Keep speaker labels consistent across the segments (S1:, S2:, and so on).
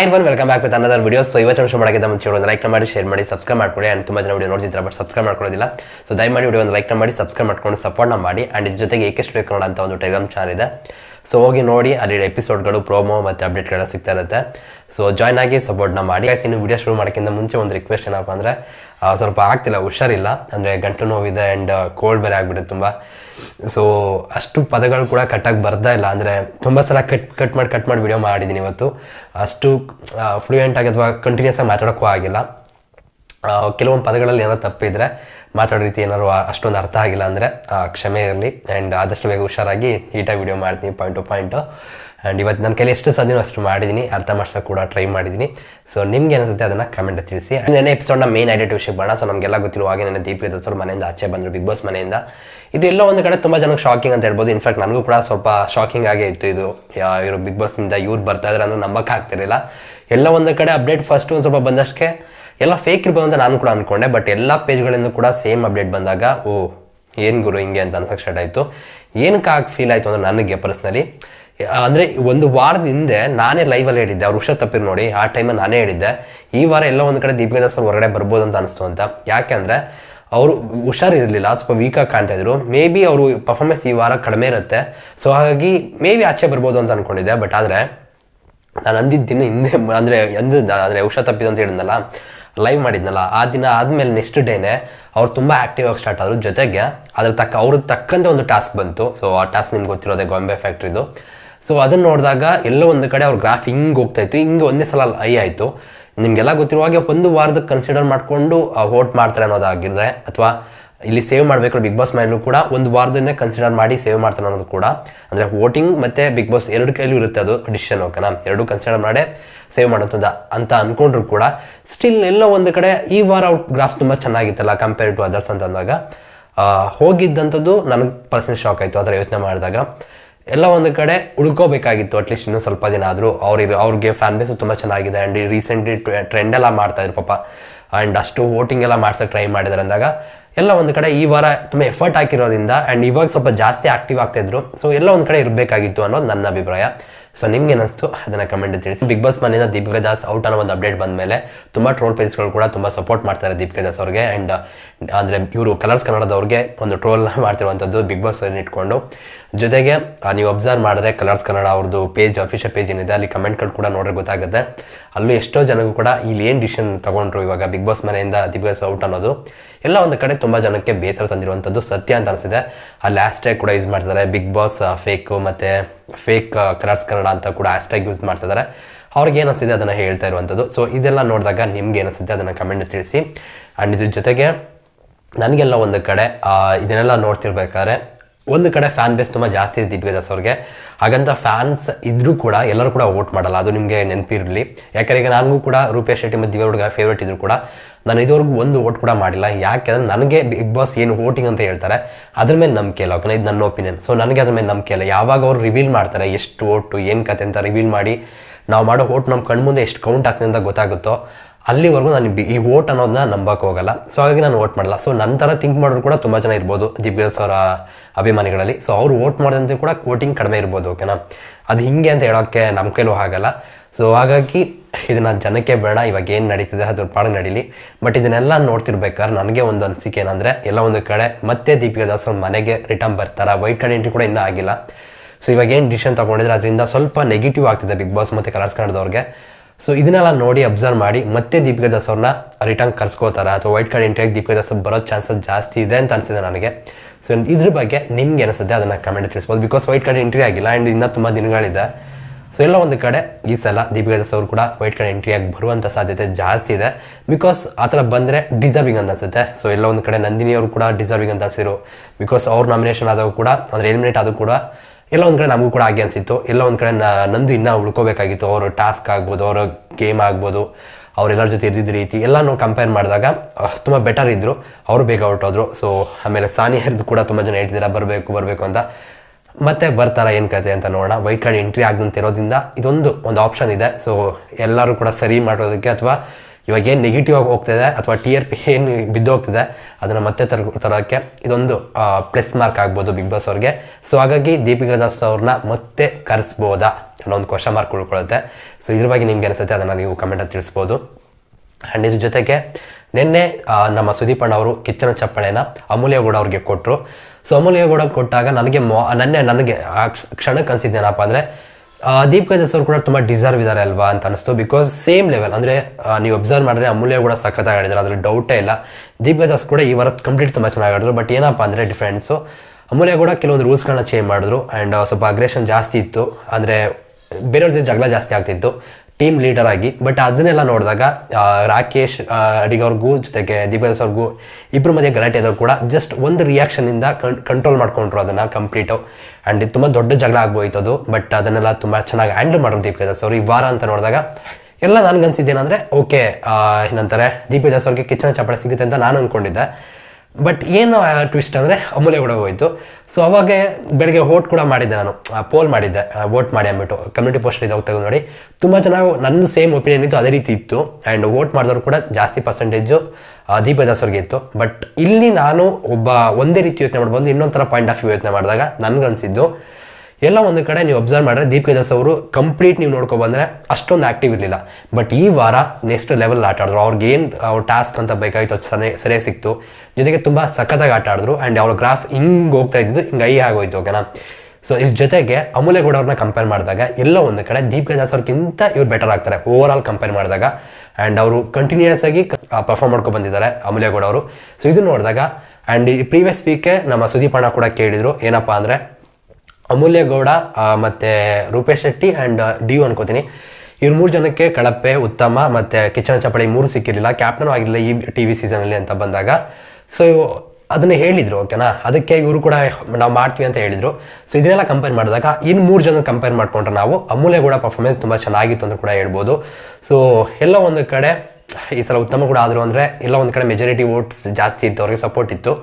S1: ಐರ್ವನ್ welcome back with another video so ಇವತ್ತು ನಿಮಿಷ ಮಾಡೋಕ್ಕಿಂತ ಮುಂಚೆ ಒಂದು ಲೈಕ್ ಮಾಡಿ ಶೇರ್ ಮಾಡಿ ಸಬ್ಸ್ಕ್ರೈಬ್ ಮಾಡ್ಕೊಳ್ಳಿ ಆ್ಯಂಡ್ ತುಂಬ ಜನ ವಿಡಿಯೋ ನೋಡ್ತಿದ್ರೆ ಬಟ್ ಸಬ್ಸ್ಕ್ರೈಬ್ ಮಾಡ್ಕೊಳ್ಳೋದಿಲ್ಲ ಸೊ ದಯಮಾಡಿ ವಿಡಿಯೋ ಒಂದು ಲೈಕ್ ಮಾಡಿ ಸಬ್ಸ್ಕ್ರೈಬ್ ಮಾಡ್ಕೊಂಡು ಸಪೋರ್ಟ್ನ ಮಾಡಿ ಆ್ಯಂಡ್ ಇದ್ರ ಜೊತೆಗೆ ಏಕೆ ಸ್ಟುಡಿಯೋ ಕನ್ನಡ ಅಂತ ಒಂದು ಟೆಲಿಗ್ರಾಮ್ ಚಾನಲ್ ಇದೆ ಸೊ ಹೋಗಿ ನೋಡಿ ಅಲ್ಲಿ ಎಪಿಸೋಡ್ಗಳು ಪ್ರೋಮೋ ಮತ್ತು ಅಪ್ಡೇಟ್ಗಳೆಲ್ಲ ಸಿಗ್ತಾ ಇರುತ್ತೆ ಸೊ ಜಾಯ್ನ್ ಆಗಿ ಸಪೋರ್ಟ್ನ ಮಾಡಿ ಇನ್ನು ವೀಡಿಯೋ ಶುರು ಮಾಡೋಕ್ಕಿಂತ ಮುಂಚೆ ಒಂದು ರಿಕ್ವೆಸ್ಟ್ ಏನಪ್ಪ ಅಂದರೆ ಸ್ವಲ್ಪ ಆಗ್ತಿಲ್ಲ ಹುಷಾರಿಲ್ಲ ಅಂದರೆ ಗಂಟು ನೋವಿದೆ ಆ್ಯಂಡ್ ಕೋಲ್ಡ್ ಬೇರೆ ಆಗಿಬಿಡುತ್ತೆ ತುಂಬ ಸೊ ಅಷ್ಟು ಪದಗಳು ಕೂಡ ಕಟ್ಟಾಗಿ ಬರ್ತಾ ಇಲ್ಲ ಅಂದರೆ ತುಂಬ ಸಲ ಕಟ್ ಕಟ್ ಮಾಡಿ ಕಟ್ ಮಾಡಿ ವೀಡಿಯೋ ಮಾಡಿದ್ದೀನಿ ಇವತ್ತು ಅಷ್ಟು ಫ್ಲೂಯೆಂಟಾಗಿ ಅಥವಾ ಕಂಟಿನ್ಯೂಸ್ ಆಗಿ ಮಾತಾಡೋಕ್ಕೂ ಆಗಿಲ್ಲ ಕೆಲವೊಂದು ಪದಗಳಲ್ಲಿ ಏನೋ ತಪ್ಪಿದ್ರೆ ಮಾತಾಡೋ ರೀತಿ ಅಷ್ಟೊಂದು ಅರ್ಥ ಆಗಿಲ್ಲ ಅಂದರೆ ಕ್ಷಮೆ ಇರಲಿ ಆ್ಯಂಡ್ ಆದಷ್ಟು ಬೇಗ ಹುಷಾರಾಗಿ ನೀಟಾಗಿ ವೀಡಿಯೋ ಮಾಡ್ತೀನಿ ಪಾಯಿಂಟ್ ಟು ಪಾಯಿಂಟು ಆ್ಯಂಡ್ ಇವತ್ತು ನನ್ನ ಕೈಲಿ ಎಷ್ಟು ಸಾಧ್ಯನೋ ಅಷ್ಟು ಮಾಡಿದ್ದೀನಿ ಅರ್ಥ ಮಾಡ್ಸೋಕೆ ಕೂಡ ಟ್ರೈ ಮಾಡಿದ್ದೀನಿ ಸೊ ನಿಮ್ಗೆ ಏನಿಸುತ್ತೆ ಅದನ್ನು ಕಮೆಂಟ್ ತಿಳಿಸಿ ನೆನೆ ಎಪಿಸೋಡ್ನ ಮೇನ್ ಐಡಿಯಾ ವಿಷಯ ಬಣ ಸೊ ನಮಗೆಲ್ಲ ಗೊತ್ತಿರುವ ಹಾಗೆ ನನ್ನ ದೀಪ ಸ್ವಲ್ಪ ಮನೆಯಿಂದ ಆಚೆ ಬಂದರು ಬಿಗ್ ಬಾಸ್ ಮನೆಯಿಂದ ಇದು ಎಲ್ಲ ಒಂದು ಕಡೆ ತುಂಬ ಜನಕ್ಕೆ ಶಾಕಿಂಗ್ ಅಂತ ಹೇಳ್ಬೋದು ಇನ್ಫ್ಯಾಕ್ಟ್ ನನಗೂ ಕೂಡ ಸ್ವಲ್ಪ ಶಾಕಿಂಗ್ ಆಗೇ ಇತ್ತು ಇದು ಇವರು ಬಿಗ್ ಬಾಸ್ನಿಂದ ಇವ್ರು ಬರ್ತಾ ಇದ್ದಾರೆ ಅಂದ್ರೆ ನಂಬಕ್ಕೆ ಆಗ್ತಿರಲಿಲ್ಲ ಎಲ್ಲ ಒಂದು ಕಡೆ ಅಪ್ಡೇಟ್ ಫಸ್ಟ್ ಒಂದು ಸ್ವಲ್ಪ ಬಂದಷ್ಟಕ್ಕೆ ಎಲ್ಲ ಫೇಕ್ ಇರ್ಬೋದು ಅಂತ ನಾನು ಕೂಡ ಅಂದ್ಕೊಂಡೆ ಬಟ್ ಎಲ್ಲ ಪೇಜ್ಗಳಿಂದ ಕೂಡ ಸೇಮ್ ಅಪ್ಡೇಟ್ ಬಂದಾಗ ಓ ಏನು ಗುರು ಹಿಂಗೆ ಅಂತ ಅನ್ಸಕ್ಕೆ ಸ್ಟಾರ್ಟ್ ಆಯಿತು ಏನಕ್ಕೆ ಆಗಿ ಫೀಲ್ ಆಯಿತು ಅಂದರೆ ನನಗೆ ಪರ್ಸ್ನಲಿ ಅಂದರೆ ಒಂದು ವಾರದ ಹಿಂದೆ ನಾನೇ ಲೈವಲ್ಲಿ ಹೇಳಿದ್ದೆ ಅವ್ರು ಹುಷಾರ್ ತಪ್ಪಿರು ನೋಡಿ ಆ ಟೈಮಲ್ಲಿ ನಾನೇ ಹೇಳಿದ್ದೆ ಈ ವಾರ ಎಲ್ಲ ಒಂದು ಕಡೆ ದೀಪಿಕಾ ದಾಸ್ ಅವ್ರು ಹೊರಗಡೆ ಬರ್ಬೋದು ಅಂತ ಅನಿಸ್ತು ಅಂತ ಯಾಕೆ ಅಂದರೆ ಅವರು ಹುಷಾರಿರಲಿಲ್ಲ ಸ್ವಲ್ಪ ವೀಕಾಗಿ ಕಾಣ್ತಾ ಇದ್ರು ಮೇ ಬಿ ಅವರು ಪರ್ಫಾರ್ಮೆನ್ಸ್ ಈ ವಾರ ಕಡಿಮೆ ಇರುತ್ತೆ ಸೊ ಹಾಗಾಗಿ ಮೇ ಬಿ ಆಚೆ ಬರ್ಬೋದು ಅಂತ ಅಂದ್ಕೊಂಡಿದ್ದೆ ಬಟ್ ಆದರೆ ನಾನು ಅಂದಿದ್ದ ದಿನ ಹಿಂದೆ ಅಂದರೆ ಅಂದ ಅಂದರೆ ಹುಷಾರು ತಪ್ಪಿದ್ದು ಅಂತ ಹೇಳಿದ್ನಲ್ಲ ಲೈವ್ ಮಾಡಿದ್ನಲ್ಲ ಆ ದಿನ ಆದಮೇಲೆ ನೆಕ್ಸ್ಟ್ ಡೇನೇ ಅವ್ರು ತುಂಬ ಆ್ಯಕ್ಟಿವ್ ಆಗಿ ಸ್ಟಾರ್ಟ್ ಆದರು ಜೊತೆಗೆ ಅದ್ರ ತಕ್ಕ ಅವ್ರಿಗೆ ತಕ್ಕಂತೆ ಒಂದು ಟಾಸ್ಕ್ ಬಂತು ಸೊ ಆ ಟಾಸ್ಕ್ ನಿಮ್ಗೆ ಗೊತ್ತಿರೋದೆ ಗೊಂಬೆ ಫ್ಯಾಕ್ಟ್ರಿದು ಸೊ ಅದನ್ನು ನೋಡಿದಾಗ ಎಲ್ಲೋ ಒಂದು ಕಡೆ ಅವ್ರ ಗ್ರಾಫ್ ಹಿಂಗೆ ಹೋಗ್ತಾಯಿತ್ತು ಹಿಂಗೆ ಒಂದೇ ಸಲ ಐ ಆಯಿತು ನಿಮಗೆಲ್ಲ ಹಾಗೆ ಒಂದು ವಾರದ ಕನ್ಸಿಡರ್ ಮಾಡಿಕೊಂಡು ವೋಟ್ ಮಾಡ್ತಾರೆ ಅನ್ನೋದಾಗಿದ್ರೆ ಅಥವಾ ಇಲ್ಲಿ ಸೇವ್ ಮಾಡಬೇಕು ಬಿಗ್ ಬಾಸ್ ಮನೆಯಲ್ಲೂ ಕೂಡ ಒಂದು ವಾರದನ್ನೇ ಕನ್ಸಿಡರ್ ಮಾಡಿ ಸೇವ್ ಮಾಡ್ತಾನೆ ಅನ್ನೋದು ಕೂಡ ಅಂದರೆ ವೋಟಿಂಗ್ ಮತ್ತು ಬಿಗ್ ಬಾಸ್ ಎರಡು ಕೈಲೂ ಇರುತ್ತೆ ಅದು ಡಿಸಿಷನ್ ಓಕೆನಾ ಎರಡೂ ಕನ್ಸಿಡರ್ ಮಾಡೇ ಸೇವ್ ಮಾಡುತ್ತ ಅಂತ ಅಂದ್ಕೊಂಡ್ರು ಕೂಡ ಸ್ಟಿಲ್ ಎಲ್ಲ ಒಂದು ಕಡೆ ಈ ವಾರ ಅವ್ರ ಗ್ರಾಫ್ ತುಂಬ ಚೆನ್ನಾಗಿತ್ತಲ್ಲ ಕಂಪೇರ್ ಟು ಅದರ್ಸ್ ಅಂತ ಅಂದಾಗ ಹೋಗಿದ್ದಂಥದ್ದು ನನಗೆ ಪರ್ಸನಲ್ ಶಾಕ್ ಆಯಿತು ಅದರ ಯೋಚನೆ ಮಾಡಿದಾಗ ಎಲ್ಲ ಒಂದು ಕಡೆ ಉಳ್ಕೋಬೇಕಾಗಿತ್ತು ಅಟ್ಲೀಸ್ಟ್ ಇನ್ನೂ ಸ್ವಲ್ಪ ದಿನ ಆದರೂ ಅವ್ರಿಗೆ ಅವ್ರಿಗೆ ಫ್ಯಾನ್ ಬೇಸು ತುಂಬ ಚೆನ್ನಾಗಿದೆ ಆ್ಯಂಡ್ ರೀಸೆಂಟ್ಲಿ ಟ್ರೆಂಡೆಲ್ಲ ಮಾಡ್ತಾಯಿದ್ರು ಪಾಪ ಆ್ಯಂಡ್ ಅಷ್ಟು ವೋಟಿಂಗ್ ಎಲ್ಲ ಮಾಡ್ಸೋಕ್ಕೆ ಟ್ರೈ ಮಾಡಿದ್ರೆ ಅಂದಾಗ ಎಲ್ಲ ಒಂದು ಕಡೆ ಈ ವಾರ ತುಂಬ ಎಫರ್ಟ್ ಹಾಕಿರೋದ್ರಿಂದ ಆ್ಯಂಡ್ ಇವಾಗ ಸ್ವಲ್ಪ ಜಾಸ್ತಿ ಆಕ್ಟಿವ್ ಆಗ್ತಾಯಿದ್ರು ಸೊ ಎಲ್ಲ ಒಂದು ಕಡೆ ಇರಬೇಕಾಗಿತ್ತು ಅನ್ನೋದು ನನ್ನ ಅಭಿಪ್ರಾಯ ಸೊ ನಿಮ್ಗೆ ಏನಿಸ್ತು ಅದನ್ನು ಕಮೆಂಟ್ ತಿಳಿಸಿ ಬಿಗ್ ಬಾಸ್ ಮನೆಯಿಂದ ದೀಪಿಕಾ ದಾಸ್ ಔಟ್ ಅನ್ನೋ ಒಂದು ಅಪ್ಡೇಟ್ ಬಂದ ಮೇಲೆ ತುಂಬ ಟ್ರೋಲ್ ಪೇಸ್ಗಳು ಕೂಡ ತುಂಬ ಸಪೋರ್ಟ್ ಮಾಡ್ತಾರೆ ದೀಪಿಕಾ ದಾಸ್ ಅವ್ರಿಗೆ ಆ್ಯಂಡ್ ಅಂದರೆ ಇವರು ಕಲರ್ಸ್ ಕನ್ನಡದವ್ರಿಗೆ ಒಂದು ಟ್ರೋಲ್ನ ಮಾಡ್ತಿರುವಂಥದ್ದು ಬಿಗ್ ಬಾಸ್ ಇಟ್ಕೊಂಡು ಜೊತೆಗೆ ನೀವು ಅಬ್ಸರ್ವ್ ಮಾಡಿದ್ರೆ ಕಲರ್ಸ್ ಕನ್ನಡ ಅವ್ರದ್ದು ಪೇಜ್ ಅಫಿಷಿಯಲ್ ಪೇಜ್ ಏನಿದೆ ಅಲ್ಲಿ ಕಮೆಂಟ್ಗಳು ಕೂಡ ನೋಡ್ರೆ ಗೊತ್ತಾಗುತ್ತೆ ಅಲ್ಲೂ ಎಷ್ಟೋ ಜನಕ್ಕೂ ಕೂಡ ಇಲ್ಲಿ ಏನು ಡಿಸಿಷನ್ ತೊಗೊಂಡ್ರು ಇವಾಗ ಬಿಗ್ ಬಾಸ್ ಮನೆಯಿಂದ ಬಿಗ್ ಬಾಸ್ ಔಟ್ ಅನ್ನೋದು ಎಲ್ಲ ಒಂದು ಕಡೆ ತುಂಬ ಜನಕ್ಕೆ ಬೇಸರ ತಂದಿರುವಂಥದ್ದು ಸತ್ಯ ಅಂತ ಅನಿಸಿದೆ ಅಲ್ಲಿ ಟ್ಯಾಗ್ ಕೂಡ ಯೂಸ್ ಮಾಡ್ತಿದ್ದಾರೆ ಬಿಗ್ ಬಾಸ್ ಫೇಕು ಮತ್ತು ಫೇಕ್ ಕಲರ್ಸ್ ಕನ್ನಡ ಅಂತ ಕೂಡ ಟ್ಯಾಗ್ ಯೂಸ್ ಮಾಡ್ತಿದ್ದಾರೆ ಅವ್ರಿಗೆ ಏನು ಅದನ್ನು ಹೇಳ್ತಾ ಇರುವಂಥದ್ದು ಸೊ ಇದೆಲ್ಲ ನೋಡಿದಾಗ ನಿಮ್ಗೆ ಏನು ಅದನ್ನು ಕಮೆಂಟ್ ತಿಳಿಸಿ ಆ್ಯಂಡ್ ಇದ್ರ ಜೊತೆಗೆ ನನಗೆಲ್ಲ ಒಂದು ಕಡೆ ಇದನ್ನೆಲ್ಲ ನೋಡ್ತಿರ್ಬೇಕಾದ್ರೆ ಒಂದು ಕಡೆ ಫ್ಯಾನ್ ಬೇಸ್ ತುಂಬ ಜಾಸ್ತಿ ಇದೆ ಬಿಗ್ ದಾಸ್ ಅವ್ರಿಗೆ ಹಾಗಂತ ಫ್ಯಾನ್ಸ್ ಇದ್ರೂ ಕೂಡ ಎಲ್ಲರೂ ಕೂಡ ವೋಟ್ ಮಾಡಲ್ಲ ಅದು ನಿಮಗೆ ನೆನಪಿರಲಿ ಯಾಕಂದರೆ ಈಗ ನನಗೂ ಕೂಡ ರೂಪೇಶ್ ಶೆಟ್ಟಿ ಮತ್ತು ಹುಡುಗ ಫೇವ್ರೇಟ್ ಇದ್ದರೂ ಕೂಡ ನಾನು ಇದುವರೆಗೂ ಒಂದು ವೋಟ್ ಕೂಡ ಮಾಡಿಲ್ಲ ಯಾಕೆಂದರೆ ನನಗೆ ಬಿಗ್ ಬಾಸ್ ಏನು ವೋಟಿಂಗ್ ಅಂತ ಹೇಳ್ತಾರೆ ಅದ್ರ ಮೇಲೆ ನಂಬಿಕೆ ಇಲ್ಲ ಓಕೆನಾ ಇದು ನನ್ನ ಒಪಿನಿಯನ್ ಸೊ ನನಗೆ ಅದ್ರ ಮೇಲೆ ನಂಬಿಕೆ ಇಲ್ಲ ಯಾವಾಗ ಅವ್ರು ರಿವೀಲ್ ಮಾಡ್ತಾರೆ ಎಷ್ಟು ವೋಟು ಏನು ಕತೆ ಅಂತ ರಿವೀಲ್ ಮಾಡಿ ನಾವು ಮಾಡೋ ವೋಟ್ ನಮ್ಮ ಕಣ್ಮುಂದೆ ಎಷ್ಟು ಕೌಂಟ್ ಆಗ್ತದೆ ಅಂತ ಗೊತ್ತಾಗುತ್ತೋ ಅಲ್ಲಿವರೆಗೂ ನಾನು ಈ ಓಟ್ ಅನ್ನೋದನ್ನ ನಂಬಕ್ಕೆ ಹೋಗಲ್ಲ ಸೊ ಹಾಗಾಗಿ ನಾನು ಓಟ್ ಮಾಡಲ್ಲ ಸೊ ನಂತರ ಥಿಂಕ್ ಮಾಡೋರು ಕೂಡ ತುಂಬ ಜನ ಇರ್ಬೋದು ದಿಬ್ಗಸ್ ಅವರ ಅಭಿಮಾನಿಗಳಲ್ಲಿ ಸೊ ಅವರು ಓಟ್ ಮಾಡಿದಂತೆ ಕೂಡ ವೋಟಿಂಗ್ ಕಡಿಮೆ ಇರ್ಬೋದು ಓಕೆನಾ ಅದು ಹಿಂಗೆ ಅಂತ ಹೇಳೋಕ್ಕೆ ನಮ್ಮ ಕೈಲೂ ಆಗಲ್ಲ ಸೊ ಹಾಗಾಗಿ ಇದನ್ನು ಜನಕ್ಕೆ ಬೇಡ ಇವಾಗ ಏನು ನಡೀತಿದೆ ಅದ್ರ ಪಾಡು ನಡೀಲಿ ಬಟ್ ಇದನ್ನೆಲ್ಲ ನೋಡ್ತಿರ್ಬೇಕಾದ್ರೆ ನನಗೆ ಒಂದು ಅನಿಸಿಕೆ ಏನಂದರೆ ಎಲ್ಲ ಒಂದು ಕಡೆ ಮತ್ತೆ ದೀಪಿಕಾ ದಾಸ್ ಮನೆಗೆ ರಿಟರ್ನ್ ಬರ್ತಾರೆ ವೈಟ್ ಕಾರ್ಡ್ ಎಂಟ್ರಿ ಕೂಡ ಇನ್ನೂ ಆಗಿಲ್ಲ ಸೊ ಇವಾಗ ಏನು ಡಿಸಿಷನ್ ತೊಗೊಂಡಿದ್ರೆ ಅದರಿಂದ ಸ್ವಲ್ಪ ನೆಗೆಟಿವ್ ಆಗ್ತಿದೆ ಬಿಗ್ ಬಾಸ್ ಮತ್ತು ಕಲರ್ಸ್ ಕಂಡದವ್ರಿಗೆ ಸೊ ಇದನ್ನೆಲ್ಲ ನೋಡಿ ಅಬ್ಸರ್ವ್ ಮಾಡಿ ಮತ್ತೆ ದೀಪಿಕಾ ದಾಸ್ ಅವ್ರನ್ನ ರಿಟರ್ನ್ ಕರ್ಸ್ಕೋತಾರೆ ಅಥವಾ ವೈಟ್ ಕಾರ್ಡ್ ಎಂಟ್ರಿಯಾಗಿ ದೀಪಿಕಾ ದಾಸ್ ಬರೋ ಚಾನ್ಸಸ್ ಜಾಸ್ತಿ ಇದೆ ಅಂತ ಅನಿಸಿದೆ ನನಗೆ ಸೊ ಇದ್ರ ಬಗ್ಗೆ ನಿಮ್ಗೆ ಅನಿಸುತ್ತೆ ಅದನ್ನು ಕಮೆಂಟ್ ತಿಳಿಸ್ಬೋದು ಬಿಕಾಸ್ ವೈಟ್ ಕಾರ್ಡ್ ಎಂಟ್ರಿ ಆಗಿಲ್ಲ ಆ್ಯಂಡ್ ಇನ್ನೂ ತುಂಬ ದಿನಗಳಿದೆ ಸೊ ಎಲ್ಲ ಒಂದು ಕಡೆ ಈ ಸಲ ದೀಪಿಕಾ ದಾಸ್ ಅವರು ಕೂಡ ವೈಟ್ ಕಾರ್ಡ್ ಎಂಟ್ರಿಯಾಗಿ ಬರುವಂಥ ಸಾಧ್ಯತೆ ಜಾಸ್ತಿ ಇದೆ ಬಿಕಾಸ್ ಆ ಥರ ಬಂದರೆ ಡಿಸರ್ವಿಂಗ್ ಅಂತ ಅನಿಸುತ್ತೆ ಸೊ ಎಲ್ಲ ಒಂದು ಕಡೆ ನಂದಿನಿ ಅವರು ಕೂಡ ಡಿಸರ್ವಿಂಗ್ ಅಂತ ಅನಿಸಿರು ಬಿಕಾಸ್ ಅವ್ರ ನಾಮಿನೇಷನ್ ಆದವು ಕೂಡ ಅಂದರೆ ಎಲಿಮಿನೇಟ್ ಆದರೂ ಕೂಡ ಎಲ್ಲ ಒಂದು ಕಡೆ ನಮಗೂ ಕೂಡ ಹಾಗೆ ಅನಿಸಿತ್ತು ಎಲ್ಲ ಒಂದು ಕಡೆ ನಂದು ಇನ್ನೂ ಉಳ್ಕೋಬೇಕಾಗಿತ್ತು ಅವರು ಟಾಸ್ಕ್ ಆಗ್ಬೋದು ಅವರ ಗೇಮ್ ಆಗ್ಬೋದು ಅವರೆಲ್ಲರ ಜೊತೆ ಇದ್ದಿದ್ದ ರೀತಿ ಎಲ್ಲ ಕಂಪೇರ್ ಮಾಡಿದಾಗ ತುಂಬ ಬೆಟರ್ ಇದ್ದರು ಅವರು ಬೇಗ ಹೊರಟೋದ್ರು ಸೊ ಆಮೇಲೆ ಸಾನಿಯರ್ದು ಕೂಡ ತುಂಬ ಜನ ಹೇಳ್ತಿದ್ದಾರೆ ಬರಬೇಕು ಬರಬೇಕು ಅಂತ ಮತ್ತೆ ಬರ್ತಾರೆ ಏನು ಕತೆ ಅಂತ ನೋಡೋಣ ವೈಟ್ ಕಾರ್ಡ್ ಎಂಟ್ರಿ ಇರೋದ್ರಿಂದ ಇದೊಂದು ಒಂದು ಆಪ್ಷನ್ ಇದೆ ಸೊ ಎಲ್ಲರೂ ಕೂಡ ಸರಿ ಮಾಡೋದಕ್ಕೆ ಅಥವಾ ಇವಾಗ ಏನು ನೆಗೆಟಿವ್ ಆಗಿ ಹೋಗ್ತಿದೆ ಅಥವಾ ಟಿ ಆರ್ ಪಿ ಏನು ಬಿದ್ದು ಹೋಗ್ತಿದೆ ಅದನ್ನು ಮತ್ತೆ ತರ ತರೋಕ್ಕೆ ಇದೊಂದು ಪ್ಲಸ್ ಮಾರ್ಕ್ ಆಗ್ಬೋದು ಬಿಗ್ ಬಾಸ್ ಅವ್ರಿಗೆ ಸೊ ಹಾಗಾಗಿ ದೀಪಿಕಾ ದಾಸ್ ಅವ್ರನ್ನ ಮತ್ತೆ ಕರೆಸ್ಬೋದಾ ಅನ್ನೋ ಒಂದು ಕ್ವಶನ್ ಮಾರ್ಕ್ ಉಳ್ಕೊಳ್ಳುತ್ತೆ ಸೊ ಇದ್ರ ಬಗ್ಗೆ ನಿಮ್ಗೆ ಅನಿಸುತ್ತೆ ಅದನ್ನು ನೀವು ಕಮೆಂಟಲ್ಲಿ ತಿಳಿಸ್ಬೋದು ಆ್ಯಂಡ್ ಇದ್ರ ಜೊತೆಗೆ ನಿನ್ನೆ ನಮ್ಮ ಸುದೀಪ್ ಅವರು ಕಿಚ್ಚನ ಚಪ್ಪಳೆನ ಗೌಡ ಅವ್ರಿಗೆ ಕೊಟ್ಟರು ಸೊ ಗೌಡ ಕೊಟ್ಟಾಗ ನನಗೆ ಮೊ ನನ್ನೆ ನನಗೆ ಆ ಕ್ಷಣಕ್ಕೆ ಅನಿಸಿದ್ದೇನಪ್ಪ ಅಂದರೆ ದೀಪಕ ಕಜಸ್ ಅವರು ಕೂಡ ತುಂಬ ಡಿಸರ್ವ್ ಇದ್ದಾರೆ ಅಲ್ವಾ ಅಂತ ಅನಿಸ್ತು ಬಿಕಾಸ್ ಸೇಮ್ ಲೆವೆಲ್ ಅಂದರೆ ನೀವು ಅಬ್ಸರ್ವ್ ಮಾಡಿದ್ರೆ ಅಮೂಲ್ಯ ಕೂಡ ಸಖತ್ತಾಗಿ ಆಡಿದ್ರು ಅದರಲ್ಲಿ ಡೌಟೇ ಇಲ್ಲ ದೀಪ್ ಕಜಸ್ ಕೂಡ ಈ ವಾರ ಕಂಪ್ಲೀಟ್ ತುಂಬ ಚೆನ್ನಾಗಿ ಆಡಿದ್ರು ಬಟ್ ಏನಪ್ಪ ಅಂದರೆ ಡಿಫ್ರೆನ್ಸು ಅಮೂಲ್ಯ ಕೂಡ ಕೆಲವೊಂದು ರೂಲ್ಸ್ಗಳನ್ನ ಚೇಂಜ್ ಮಾಡಿದ್ರು ಆ್ಯಂಡ್ ಸ್ವಲ್ಪ ಅಗ್ರೆಷನ್ ಜಾಸ್ತಿ ಇತ್ತು ಅಂದರೆ ಬೇರೆಯವ್ರ ಜೊತೆ ಜಗಳ ಜಾಸ್ತಿ ಆಗ್ತಿತ್ತು ಟೀಮ್ ಲೀಡರ್ ಆಗಿ ಬಟ್ ಅದನ್ನೆಲ್ಲ ನೋಡಿದಾಗ ರಾಕೇಶ್ ಅಡಿಗವ್ರಿಗೂ ಜೊತೆಗೆ ದೀಪದಾಸ್ ಅವ್ರಿಗೂ ಇಬ್ಬರ ಮಧ್ಯೆ ಗಲಾಟೆ ಇದ್ರು ಕೂಡ ಜಸ್ಟ್ ಒಂದು ರಿಯಾಕ್ಷನಿಂದ ಕಣ್ ಕಂಟ್ರೋಲ್ ಮಾಡ್ಕೊಂಡ್ರು ಅದನ್ನು ಕಂಪ್ಲೀಟು ಆ್ಯಂಡ್ ತುಂಬ ದೊಡ್ಡ ಜಗಳ ಆಗ್ಬೋಯ್ತು ಅದು ಬಟ್ ಅದನ್ನೆಲ್ಲ ತುಂಬ ಚೆನ್ನಾಗಿ ಹ್ಯಾಂಡಲ್ ಮಾಡೋರು ದಾಸ್ ಅವರು ಈ ವಾರ ಅಂತ ನೋಡಿದಾಗ ಎಲ್ಲ ನನಗನ್ಸಿದ್ದೇನೆಂದರೆ ಓಕೆ ಏನಂತಾರೆ ದೀಪಿದಾಸ್ ಅವ್ರಿಗೆ ಕಿಚನ್ ಚಪಾಳ ಸಿಗುತ್ತೆ ಅಂತ ನಾನು ಅಂದ್ಕೊಂಡಿದ್ದೆ ಬಟ್ ಏನು ಟ್ವಿಸ್ಟ್ ಅಂದರೆ ಅಮೂಲ್ಯ ಕೂಡ ಹೋಯಿತು ಸೊ ಅವಾಗ ಬೆಳಗ್ಗೆ ವೋಟ್ ಕೂಡ ಮಾಡಿದ್ದೆ ನಾನು ಪೋಲ್ ಮಾಡಿದ್ದೆ ವೋಟ್ ಮಾಡಿ ಅಂದ್ಬಿಟ್ಟು ಕಮ್ಯುನಿಟಿ ಪೋಸ್ಟ್ ಇದಾಗ ತೆಗೆದು ನೋಡಿ ತುಂಬ ಜನ ನನ್ನ ಸೇಮ್ ಒಪಿನಿಯನ್ ಇತ್ತು ಅದೇ ರೀತಿ ಇತ್ತು ಆ್ಯಂಡ್ ವೋಟ್ ಮಾಡಿದವರು ಕೂಡ ಜಾಸ್ತಿ ಪರ್ಸೆಂಟೇಜು ದೀಪ ಇತ್ತು ಬಟ್ ಇಲ್ಲಿ ನಾನು ಒಬ್ಬ ಒಂದೇ ರೀತಿ ಯೋಚನೆ ಮಾಡ್ಬೋದು ಇನ್ನೊಂಥರ ಪಾಯಿಂಟ್ ಆಫ್ ವ್ಯೂ ಯೋಚನೆ ಮಾಡಿದಾಗ ನನಗನ್ಸಿದ್ದು ಎಲ್ಲ ಒಂದು ಕಡೆ ನೀವು ಅಬ್ಸರ್ವ್ ಮಾಡಿದ್ರೆ ದೀಪಿಕಾ ದಾಸ್ ಅವರು ಕಂಪ್ಲೀಟ್ ನೀವು ನೋಡ್ಕೊ ಬಂದರೆ ಅಷ್ಟೊಂದು ಆ್ಯಕ್ಟಿವ್ ಇರಲಿಲ್ಲ ಬಟ್ ಈ ವಾರ ನೆಕ್ಸ್ಟ್ ಲೆವೆಲ್ ಆಟ ಆಡಿದ್ರು ಅವ್ರಿಗೆ ಅವ್ರ ಟಾಸ್ಕ್ ಅಂತ ಬೇಕಾಗಿತ್ತು ಅದು ಸನೇ ಸರಿಯಾಗಿ ಸಿಕ್ತು ಜೊತೆಗೆ ತುಂಬ ಸಖತ್ತಾಗಿ ಆಟ ಆಡಿದ್ರು ಆ್ಯಂಡ್ ಅವ್ರ ಗ್ರಾಫ್ ಹಿಂಗೆ ಹೋಗ್ತಾ ಇದ್ದಿದ್ದು ಹಿಂಗೆ ಐ ಆಗೋಯ್ತು ಓಕೆನಾ ಸೊ ಇದ್ರ ಜೊತೆಗೆ ಅಮೂಲ್ಯ ಗೌಡ ಅವ್ರನ್ನ ಕಂಪೇರ್ ಮಾಡಿದಾಗ ಎಲ್ಲ ಒಂದು ಕಡೆ ದೀಪಿಕಾ ದಾಸ್ ಅವ್ರಿಗಿಂತ ಇವ್ರು ಬೆಟರ್ ಆಗ್ತಾರೆ ಓವರ್ ಆಲ್ ಕಂಪೇರ್ ಮಾಡಿದಾಗ ಆ್ಯಂಡ್ ಅವರು ಕಂಟಿನ್ಯೂಸ್ ಆಗಿ ಪರ್ಫಾರ್ಮ್ ಮಾಡ್ಕೊಂಡು ಬಂದಿದ್ದಾರೆ ಅಮೂಲ್ಯ ಅವರು ಸೊ ಇದು ನೋಡಿದಾಗ ಆ್ಯಂಡ್ ಈ ಪ್ರೀವಿಯಸ್ ವೀಕೆ ನಮ್ಮ ಸುದೀಪಣ್ಣ ಕೂಡ ಕೇಳಿದರು ಏನಪ್ಪ ಅಂದರೆ ಅಮೂಲ್ಯ ಗೌಡ ಮತ್ತು ರೂಪೇಶ್ ಶೆಟ್ಟಿ ಆ್ಯಂಡ್ ಡಿ ಯು ಅನ್ಕೋತೀನಿ ಇವ್ರು ಮೂರು ಜನಕ್ಕೆ ಕಳಪೆ ಉತ್ತಮ ಮತ್ತು ಕಿಚನ್ ಚಪಳಿ ಮೂರು ಸಿಕ್ಕಿರಲಿಲ್ಲ ಕ್ಯಾಪ್ಟನ್ ಆಗಿರಲಿಲ್ಲ ಈ ಟಿ ವಿ ಸೀಸನಲ್ಲಿ ಅಂತ ಬಂದಾಗ ಸೊ ಅದನ್ನು ಹೇಳಿದರು ಓಕೆನಾ ಅದಕ್ಕೆ ಇವರು ಕೂಡ ನಾವು ಮಾಡ್ತೀವಿ ಅಂತ ಹೇಳಿದರು ಸೊ ಇದನ್ನೆಲ್ಲ ಕಂಪೇರ್ ಮಾಡಿದಾಗ ಇನ್ನು ಮೂರು ಜನ ಕಂಪೇರ್ ಮಾಡಿಕೊಂಡ್ರೆ ನಾವು ಅಮೂಲ್ಯ ಕೂಡ ಪರ್ಫಾರ್ಮೆನ್ಸ್ ತುಂಬ ಚೆನ್ನಾಗಿತ್ತು ಅಂತ ಕೂಡ ಹೇಳ್ಬೋದು ಸೊ ಎಲ್ಲ ಒಂದು ಕಡೆ ಈ ಸಲ ಉತ್ತಮ ಕೂಡ ಆದರು ಅಂದರೆ ಎಲ್ಲ ಒಂದು ಕಡೆ ಮೆಜಾರಿಟಿ ವೋಟ್ಸ್ ಜಾಸ್ತಿ ಇತ್ತು ಅವ್ರಿಗೆ ಸಪೋರ್ಟ್ ಇತ್ತು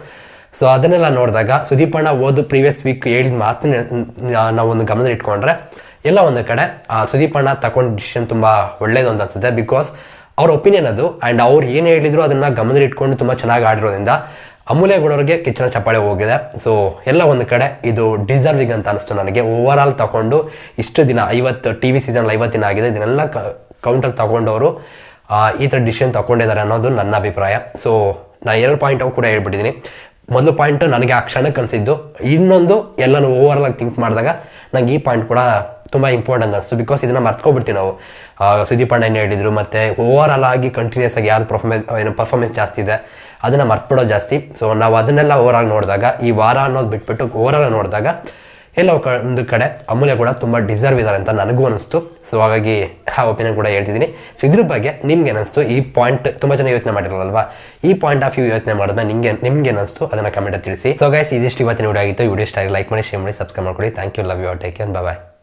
S1: ಸೊ ಅದನ್ನೆಲ್ಲ ನೋಡಿದಾಗ ಸುದೀಪಣ್ಣ ಓದು ಪ್ರೀವಿಯಸ್ ವೀಕ್ ಹೇಳಿದ ಮಾತು ನಾವೊಂದು ಗಮನ ಇಟ್ಕೊಂಡ್ರೆ ಎಲ್ಲ ಒಂದು ಕಡೆ ಸುದೀಪಣ್ಣ ತಗೊಂಡ ಡಿಸಿಷನ್ ತುಂಬ ಒಳ್ಳೇದು ಅಂತ ಅನಿಸುತ್ತೆ ಬಿಕಾಸ್ ಅವ್ರ ಒಪಿನಿಯನ್ ಅದು ಆ್ಯಂಡ್ ಅವ್ರು ಏನು ಹೇಳಿದ್ರು ಅದನ್ನು ಗಮನದಲ್ಲಿಟ್ಕೊಂಡು ತುಂಬ ಚೆನ್ನಾಗಿ ಆಡಿರೋದ್ರಿಂದ ಅಮೂಲ್ಯ ಗೌಡವ್ರಿಗೆ ಕಿಚ್ಚನ ಚಪ್ಪಾಳೆ ಹೋಗಿದೆ ಸೊ ಎಲ್ಲ ಒಂದು ಕಡೆ ಇದು ಡಿಸರ್ವಿಂಗ್ ಅಂತ ಅನಿಸ್ತು ನನಗೆ ಓವರ್ ಆಲ್ ತಗೊಂಡು ಇಷ್ಟು ದಿನ ಐವತ್ತು ಟಿ ವಿ ಸೀಸನ್ ಐವತ್ತು ದಿನ ಆಗಿದೆ ಇದನ್ನೆಲ್ಲ ಕ ಕೌಂಟರ್ ತಗೊಂಡವರು ಈ ಥರ ಡಿಸಿಷನ್ ತಗೊಂಡಿದ್ದಾರೆ ಅನ್ನೋದು ನನ್ನ ಅಭಿಪ್ರಾಯ ಸೊ ನಾನು ಎರಡು ಪಾಯಿಂಟ್ ಕೂಡ ಹೇಳ್ಬಿಟ್ಟಿದ್ದೀನಿ ಮೊದಲು ಪಾಯಿಂಟು ನನಗೆ ಆ ಕ್ಷಣಕ್ಕೆ ಅನಿಸಿದ್ದು ಇನ್ನೊಂದು ಎಲ್ಲನೂ ಆಲ್ ಆಗಿ ಥಿಂಕ್ ಮಾಡಿದಾಗ ನಂಗೆ ಈ ಪಾಯಿಂಟ್ ಕೂಡ ತುಂಬ ಇಂಪಾರ್ಟೆಂಟ್ ಅನಿಸ್ತು ಬಿಕಾಸ್ ಇದನ್ನು ಮರ್ತ್ಕೊಬಿಡ್ತೀವಿ ನಾವು ಸುದೀಪ್ ಅಣ್ಣ ಏನು ಹೇಳಿದರು ಮತ್ತು ಓವರಾಲ್ ಆಗಿ ಕಂಟಿನ್ಯೂಸ್ ಆಗಿ ಯಾರು ಪರ್ಫಾರ್ಮೆನ್ಸ್ ಏನು ಪರ್ಫಾರ್ಮೆನ್ಸ್ ಜಾಸ್ತಿ ಇದೆ ಅದನ್ನು ಮರ್ತ್ಬಿಡೋದು ಜಾಸ್ತಿ ಸೊ ನಾವು ಅದನ್ನೆಲ್ಲ ಓವರಾಗಿ ನೋಡಿದಾಗ ಈ ವಾರ ಅನ್ನೋದು ಬಿಟ್ಬಿಟ್ಟು ಓವರಾಲ್ ನೋಡಿದಾಗ ಎಲ್ಲೋ ಕ ಒಂದು ಕಡೆ ಅಮೂಲ್ಯ ಕೂಡ ತುಂಬ ಡಿಸರ್ವ್ ಇದ್ದಾರೆ ಅಂತ ನನಗೂ ಅನಿಸ್ತು ಸೊ ಹಾಗಾಗಿ ಆ ಒಪಿನಿಯನ್ ಕೂಡ ಹೇಳ್ತಿದ್ದೀನಿ ಸೊ ಇದ್ರ ಬಗ್ಗೆ ನಿಮ್ಗೆ ಅನಿಸ್ತು ಈ ಪಾಯಿಂಟ್ ತುಂಬ ಜನ ಯೋಚನೆ ಮಾಡಿರಲ್ವ ಈ ಪಾಯಿಂಟ್ ಆಫ್ ವ್ಯೂ ಯೋಚನೆ ಮಾಡಿದ್ರೆ ನಿಮಗೆ ನಿಮ್ಗೆ ಅನಿಸ್ತು ಅದನ್ನು ಕಮೆಂಟ್ ತಿಳಿಸಿ ಸೊ ಗೈಸ್ ಇದಿಷ್ಟು ಇವತ್ತಿನ ವಿಡಿಯೋ ಆಗಿತ್ತು ವಿಡಿಯೋ ಇಷ್ಟ ಲೈಕ್ ಮಾಡಿ ಶೇರ್ ಮಾಡಿ ಸಬ್ಸ್ಕ್ರೈಬ್ ಮಾಡ್ಕೊಡಿ thank you love you take bye